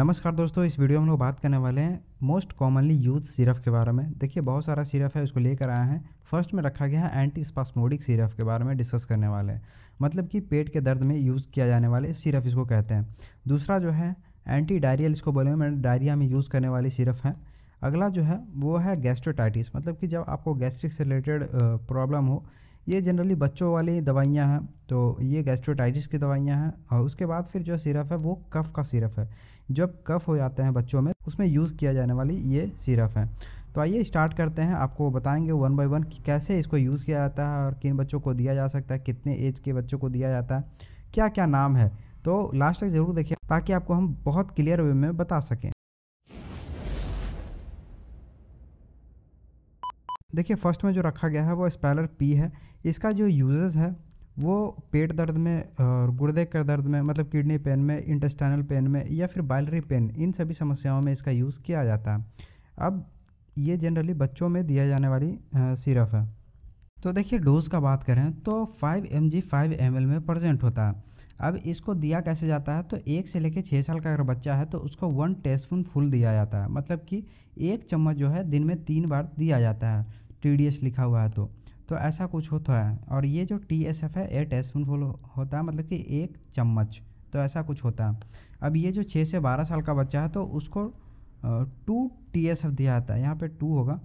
नमस्कार दोस्तों इस वीडियो में हम लोग बात करने वाले हैं मोस्ट कॉमनली यूज सिरप के बारे में देखिए बहुत सारा सिरप है उसको लेकर आए हैं फर्स्ट में रखा गया है एंटी स्पास्मोडिक सिरप के बारे में डिस्कस करने वाले हैं मतलब कि पेट के दर्द में यूज़ किया जाने वाले सिरप इसको कहते हैं दूसरा जो है एंटी डायरियल इसको बोले मैंने डायरिया में यूज़ करने वाली सिरप है अगला जो है वो है गैस्ट्रोटाइटिस मतलब कि जब आपको गैस्ट्रिक से रिलेटेड प्रॉब्लम हो ये जनरली बच्चों वाली दवाइयाँ हैं तो ये गैस्ट्रोटाइटिस की दवाइयाँ हैं और उसके बाद फिर जो सिरप है वो कफ़ का सिरप है जब कफ हो जाते हैं बच्चों में उसमें यूज़ किया जाने वाली ये सिरप है तो आइए स्टार्ट करते हैं आपको बताएंगे वन बाय वन कि कैसे इसको यूज़ किया जाता है और किन बच्चों को दिया जा सकता है कितने एज के बच्चों को दिया जाता है क्या क्या नाम है तो लास्ट तक ज़रूर देखिए ताकि आपको हम बहुत क्लियर वे में बता सकें देखिए फर्स्ट में जो रखा गया है वो स्पेलर पी है इसका जो यूजेस है वो पेट दर्द में और गुर्दे के दर्द में मतलब किडनी पेन में इंटेस्टाइनल पेन में या फिर बाइलरी पेन इन सभी समस्याओं में इसका यूज़ किया जाता है अब ये जनरली बच्चों में दिया जाने वाली सिरप है तो देखिए डोज़ का बात करें तो 5 एम जी फाइव एम में प्रजेंट होता है अब इसको दिया कैसे जाता है तो एक से लेकर छः साल का अगर बच्चा है तो उसको वन टेस्पून फुल दिया जाता है मतलब कि एक चम्मच जो है दिन में तीन बार दिया जाता है टी लिखा हुआ है तो तो ऐसा कुछ होता है और ये जो टी एस एफ है एट फुल होता है मतलब कि एक चम्मच तो ऐसा कुछ होता है अब ये जो छः से बारह साल का बच्चा है तो उसको टू टी एस एफ दिया जाता है यहाँ पे टू होगा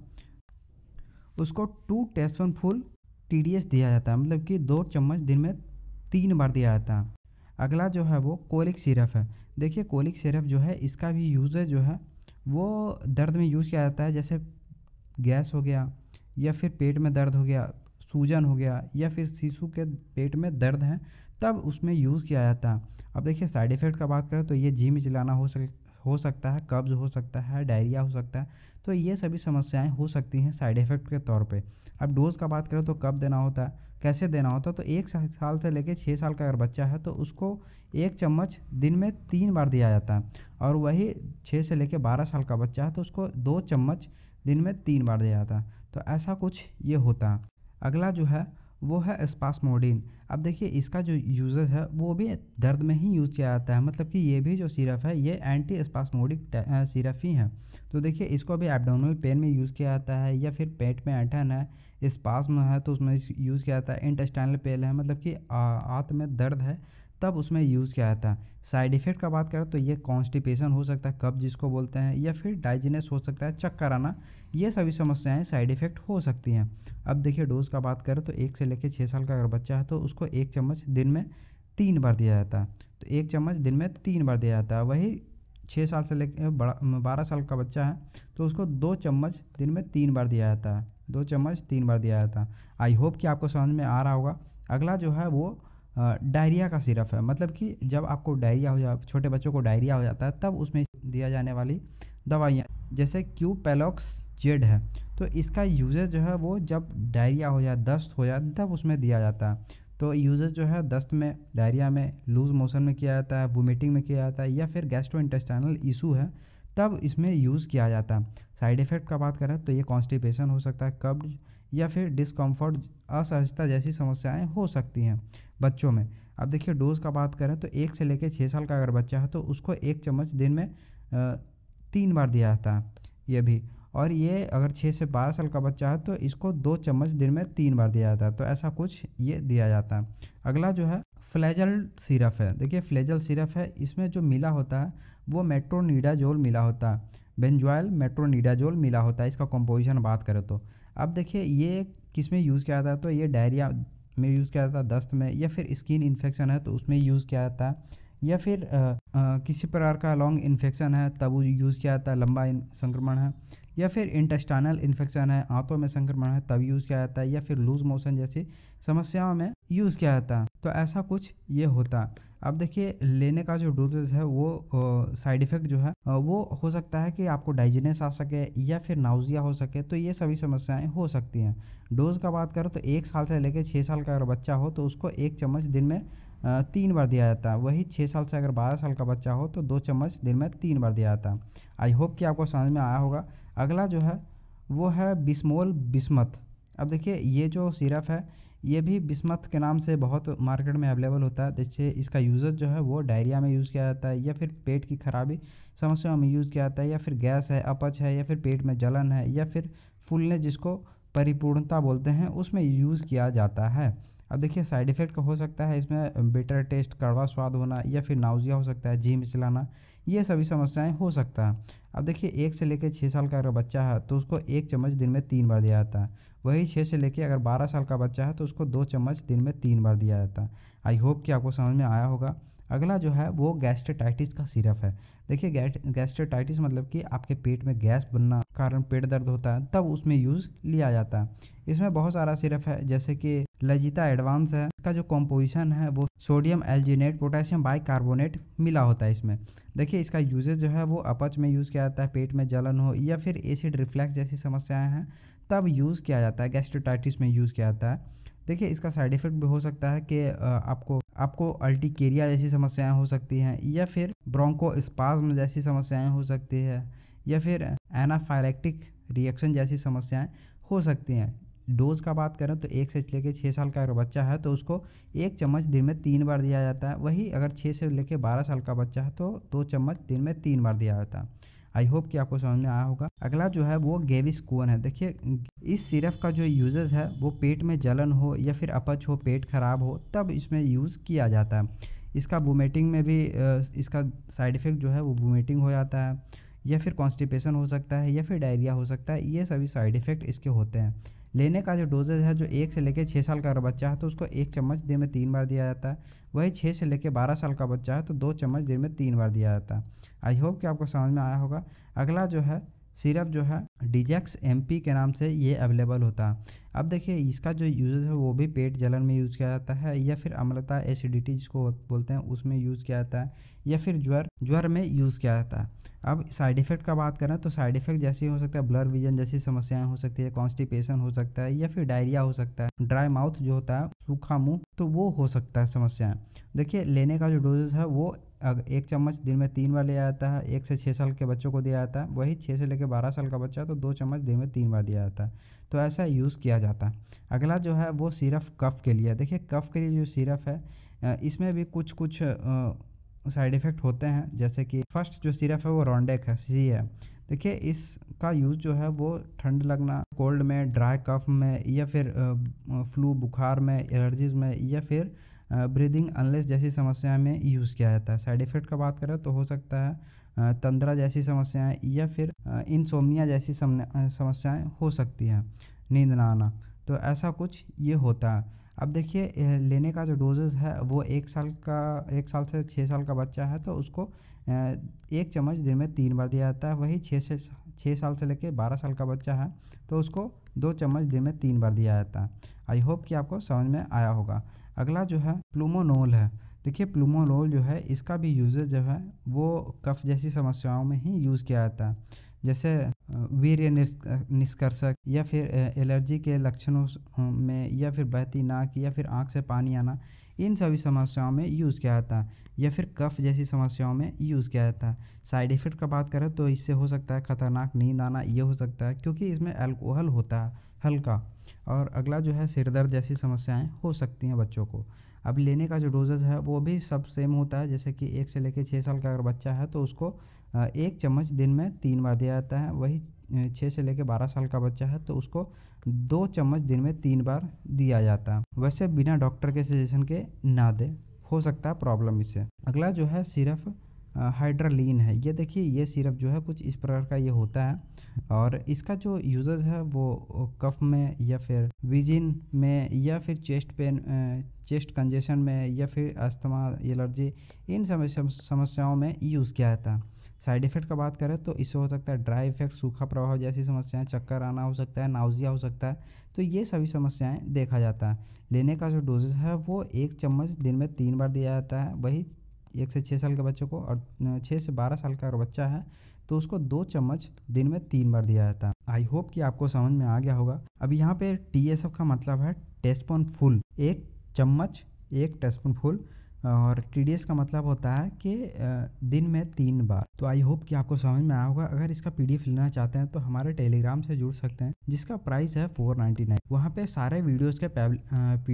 उसको two teaspoon full T D S दिया जाता है मतलब कि दो चम्मच दिन में तीन बार दिया जाता है अगला जो है वो कोलिक सिरप है देखिए कोलिक सिरप जो है इसका भी यूज़ जो है वो दर्द में यूज़ किया जाता है जैसे गैस हो गया या फिर पेट में दर्द हो गया सूजन हो गया या फिर शिशु के पेट में दर्द है तब उसमें यूज़ किया जाता है अब देखिए साइड इफ़ेक्ट का बात करें तो ये जी चलाना हो सक हो सकता है कब्ज हो सकता है डायरिया हो सकता है तो ये सभी समस्याएं हो सकती हैं साइड इफ़ेक्ट के तौर पे अब डोज़ का बात करें तो कब देना होता है कैसे देना होता है तो एक साल से लेकर छः साल का अगर बच्चा है तो उसको एक चम्मच दिन में तीन बार दिया जाता है और वही छः से लेकर बारह साल का बच्चा है तो उसको दो चम्मच दिन में तीन बार दिया जाता है तो ऐसा कुछ ये होता अगला जो है वो है स्पासमोडिन अब देखिए इसका जो यूजेस है वो भी दर्द में ही यूज़ किया जाता है मतलब कि ये भी जो सिरप है ये एंटी स्पासमोडिक सिरप ही है तो देखिए इसको भी एबडोमल पेन में यूज़ किया जाता है या फिर पेट में ऐठन है में है तो उसमें यूज़ किया जाता है इंटेस्टाइनल पेल है मतलब कि आत में दर्द है तब उसमें यूज़ किया जाता है साइड इफ़ेक्ट का बात करें तो ये कॉन्स्टिपेशन हो सकता है कब जिसको बोलते हैं या फिर डाइजिनेस हो सकता है चक्कर आना ये सभी समस्याएं साइड इफ़ेक्ट हो सकती हैं अब देखिए डोज का बात करें तो एक से लेकर छः साल का अगर बच्चा है तो उसको एक चम्मच दिन में तीन बार दिया जाता है तो एक चम्मच दिन में तीन बार दिया जाता है वही छः साल से लेकर बड़ा बारह साल का बच्चा है तो उसको दो चम्मच दिन में तीन बार दिया जाता है दो चम्मच तीन बार दिया जाता है आई होप कि आपको समझ में आ रहा होगा अगला जो है वो डायरिया का सिरप है मतलब कि जब आपको डायरिया हो जा छोटे बच्चों को डायरिया हो जाता है तब उसमें दिया जाने वाली दवाइयाँ जैसे क्यू पेलॉक्स जेड है तो इसका यूजेज जो है वो जब डायरिया हो जाए दस्त हो जाए तब उसमें दिया जाता है तो यूजेज जो है दस्त में डायरिया में लूज मोशन में किया जाता है वोमिटिंग में किया जाता है या फिर गैस्ट्रो इंटेस्टाइनल इशू है तब इसमें यूज़ किया जाता है साइड इफ़ेक्ट का बात करें तो ये कॉन्स्टिपेशन हो सकता है कब्ज या फिर डिस्कम्फर्ट असहजता जैसी समस्याएं हो सकती हैं बच्चों में अब देखिए डोज़ का बात करें तो एक से लेकर छः साल का अगर बच्चा है तो उसको एक चम्मच दिन में तीन बार दिया जाता है ये भी और ये अगर छः से बारह साल का बच्चा है तो इसको दो चम्मच दिन में तीन बार दिया जाता है तो ऐसा कुछ ये दिया जाता है अगला जो है फ्लेजल सिरप है देखिए फ्लेजल सिरप है इसमें जो मिला होता है वो मेट्रोनीडाजोल मिला होता है बेंजॉयल मेट्रोनीडाजोल मिला होता है इसका कंपोजिशन बात करें तो अब देखिए ये किस में यूज़ किया जाता है तो ये डायरिया में यूज़ किया जाता है दस्त में या फिर स्किन इन्फेक्शन है तो उसमें यूज़ किया जाता है या फिर आ, आ, किसी प्रकार का लॉन्ग इन्फेक्शन है तब यूज़ किया जाता है लंबा संक्रमण है या फिर इंटेस्टाइनल इन्फेक्शन है आंतों में संक्रमण है तब यूज़ किया जाता है या फिर लूज मोशन जैसी समस्याओं में यूज़ किया जाता है तो ऐसा कुछ ये होता अब देखिए लेने का जो डोजेज है वो साइड इफेक्ट जो है वो हो सकता है कि आपको डाइजेनेस आ सके या फिर नाउजिया हो सके तो ये सभी समस्याएं हो सकती हैं डोज का बात करो तो एक साल से लेकर छः साल का अगर बच्चा हो तो उसको एक चम्मच दिन में तीन बार दिया जाता है वही छः साल से अगर बारह साल का बच्चा हो तो दो चम्मच दिन में तीन बार दिया जाता है आई होप कि आपको समझ में आया होगा अगला जो है वो है बिस्मोल बिस्मत अब देखिए ये जो सिरप है ये भी बिस्मत के नाम से बहुत मार्केट में अवेलेबल होता है जैसे इसका यूज़र जो है वो डायरिया में यूज़ किया जाता है या फिर पेट की खराबी समस्याओं में यूज़ किया जाता है या फिर गैस है अपच है या फिर पेट में जलन है या फिर फुलने जिसको परिपूर्णता बोलते हैं उसमें यूज़ किया जाता है अब देखिए साइड इफ़ेक्ट हो सकता है इसमें बेटर टेस्ट कड़वा स्वाद होना या फिर नाउजिया हो सकता है जी चलाना ये सभी समस्याएं हो सकता है अब देखिए एक से लेकर छः साल का अगर बच्चा है तो उसको एक चम्मच दिन में तीन बार दिया जाता है वही छः से लेके अगर बारह साल का बच्चा है तो उसको दो चम्मच दिन में तीन बार दिया जाता है आई होप कि आपको समझ में आया होगा अगला जो है वो गैस्ट्रेटाइटिस का सिरप है देखिए गैस्ट्रेटाइटिस मतलब कि आपके पेट में गैस बनना कारण पेट दर्द होता है तब उसमें यूज़ लिया जाता है इसमें बहुत सारा सिरप है जैसे कि लजीता एडवांस है इसका जो कॉम्पोजिशन है वो सोडियम एल्जीनेट पोटेशियम बाइकार्बोनेट मिला होता है इसमें देखिए इसका यूजेज जो है वो अपच में यूज़ किया जाता है पेट में जलन हो या फिर एसिड रिफ्लैक्स जैसी समस्याएं हैं तब यूज़ किया जाता है गैस्ट्रोटाइटिस में यूज़ किया जाता है देखिए इसका साइड इफ़ेक्ट भी हो सकता है कि आपको आपको अल्टीकेरिया जैसी समस्याएं हो सकती हैं या फिर ब्रोंको स्पाज्म जैसी समस्याएं हो सकती है या फिर एनाफाइलेक्टिक रिएक्शन जैसी समस्याएं हो सकती हैं डोज का बात करें तो एक से लेकर छः साल का अगर बच्चा है तो उसको एक चम्मच दिन में तीन बार दिया जाता है वही अगर छः से लेकर बारह साल का बच्चा है तो दो चम्मच दिन में तीन बार दिया जाता है आई होप कि आपको समझ में आया होगा अगला जो है वो गेविस्कोन है देखिए इस सिरप का जो यूजेज है वो पेट में जलन हो या फिर अपच हो पेट खराब हो तब इसमें यूज़ किया जाता है इसका वोमेटिंग में भी इसका साइड इफ़ेक्ट जो है वो वोमेटिंग हो जाता है या फिर कॉन्स्टिपेशन हो सकता है या फिर डायरिया हो सकता है ये सभी साइड इफ़ेक्ट इसके होते हैं लेने का जो डोजेज है जो एक से लेकर छः साल का अगर बच्चा है तो उसको एक चम्मच दिन में तीन बार दिया जाता है वही छः से लेकर बारह साल का बच्चा है तो दो चम्मच दिन में तीन बार दिया जाता है आई होप कि आपको समझ में आया होगा अगला जो है सिर्फ जो है डिजेक्स एम के नाम से ये अवेलेबल होता है अब देखिए इसका जो यूजेज है वो भी पेट जलन में यूज़ किया जाता है या फिर अम्लता एसिडिटी जिसको बोलते हैं उसमें यूज़ किया जाता है या फिर ज्वर ज्वर में यूज़ किया जाता है अब साइड इफ़ेक्ट का बात करें तो साइड इफ़ेक्ट जैसे हो सकता है ब्लर विजन जैसी समस्याएं हो सकती है कॉन्स्टिपेशन हो सकता है या फिर डायरिया हो सकता है ड्राई माउथ जो होता है सूखा मुंह तो वो हो सकता है समस्याएं देखिए लेने का जो डोजेज है वो एक चम्मच दिन में तीन बार लिया जाता है एक से छः साल के बच्चों को दिया जाता है वही छः से लेकर बारह साल का बच्चा तो दो चम्मच दिन में तीन बार दिया जाता है तो ऐसा यूज़ किया जाता है अगला जो है वो सिरप कफ़ के लिए देखिए कफ़ के लिए जो सिरप है इसमें भी कुछ कुछ साइड इफ़ेक्ट होते हैं जैसे कि फर्स्ट जो सिरप है वो रॉन्डेक है सी है देखिए इसका यूज़ जो है वो ठंड लगना कोल्ड में ड्राई कफ में या फिर फ्लू बुखार में एलर्जीज़ में या फिर ब्रीदिंग अनलेस जैसी समस्या में यूज़ किया जाता है साइड इफ़ेक्ट का बात करें तो हो सकता है तंद्रा जैसी समस्याएं या फिर इंसोमिया जैसी समस्याएं हो सकती हैं नींद ना आना तो ऐसा कुछ ये होता है अब देखिए लेने का जो डोजेज है वो एक साल का एक साल से छः साल का बच्चा है तो उसको एक चम्मच दिन में तीन बार दिया जाता है वही छः से छः साल से लेकर बारह साल का बच्चा है तो उसको दो चम्मच दिन में तीन बार दिया जाता है आई होप कि आपको समझ में आया होगा अगला जो है प्लूमोनोल है देखिए प्लूमोनोल जो है इसका भी यूजेज जो है वो कफ जैसी समस्याओं में ही यूज़ किया जाता है जैसे वीर्य निष्कर्षक या फिर एलर्जी के लक्षणों में या फिर बहती नाक या फिर आँख से पानी आना इन सभी समस्याओं में यूज़ किया जाता है या फिर कफ जैसी समस्याओं में यूज़ किया जाता है साइड इफ़ेक्ट का बात करें तो इससे हो सकता है ख़तरनाक नींद आना ये हो सकता है क्योंकि इसमें अल्कोहल होता है हल्का और अगला जो है सिर दर्द जैसी समस्याएं हो सकती हैं बच्चों को अब लेने का जो डोजेज है वो भी सब सेम होता है जैसे कि एक से लेकर छः साल का अगर बच्चा है तो उसको एक चम्मच दिन में तीन बार दिया जाता है वही छः से लेकर बारह साल का बच्चा है तो उसको दो चम्मच दिन में तीन बार दिया जाता है वैसे बिना डॉक्टर के सजेशन के ना दे हो सकता है प्रॉब्लम इससे अगला जो है सिर्फ हाइड्रालीन है ये देखिए ये सिरप जो है कुछ इस प्रकार का ये होता है और इसका जो यूजेज है वो कफ में या फिर विजिन में या फिर चेस्ट पेन चेस्ट कंजेशन में या फिर अस्थमा एलर्जी इन समस्याओं में यूज़ किया जाता है साइड इफ़ेक्ट का बात करें तो इससे हो सकता है ड्राई इफेक्ट सूखा प्रभाव जैसी समस्याएं चक्कर आना हो सकता है नाउजिया हो सकता है तो ये सभी समस्याएं देखा जाता है लेने का जो डोजेज है वो एक चम्मच दिन में तीन बार दिया जाता है वही एक से छः साल के बच्चों को और छः से बारह साल का अगर बच्चा है तो उसको दो चम्मच दिन में तीन बार दिया जाता है आई होप कि आपको समझ में आ गया होगा अब यहाँ पे टी एस एफ का मतलब है टेस्पोन फुल एक चम्मच एक टेस्पोन फुल और टी का मतलब होता है कि दिन में तीन बार तो आई होप कि आपको समझ में आया होगा अगर इसका एफ लेना चाहते हैं तो हमारे टेलीग्राम से जुड़ सकते हैं जिसका प्राइस है फोर नाइन्टी नाइन वहाँ पर सारे वीडियोज़ का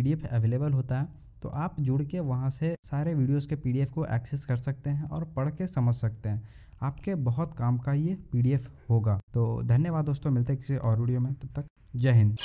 एफ अवेलेबल होता है तो आप जुड़ के वहाँ से सारे वीडियोस के पीडीएफ को एक्सेस कर सकते हैं और पढ़ के समझ सकते हैं आपके बहुत काम का ये पीडीएफ होगा तो धन्यवाद दोस्तों मिलते हैं किसी और वीडियो में तब तक जय हिंद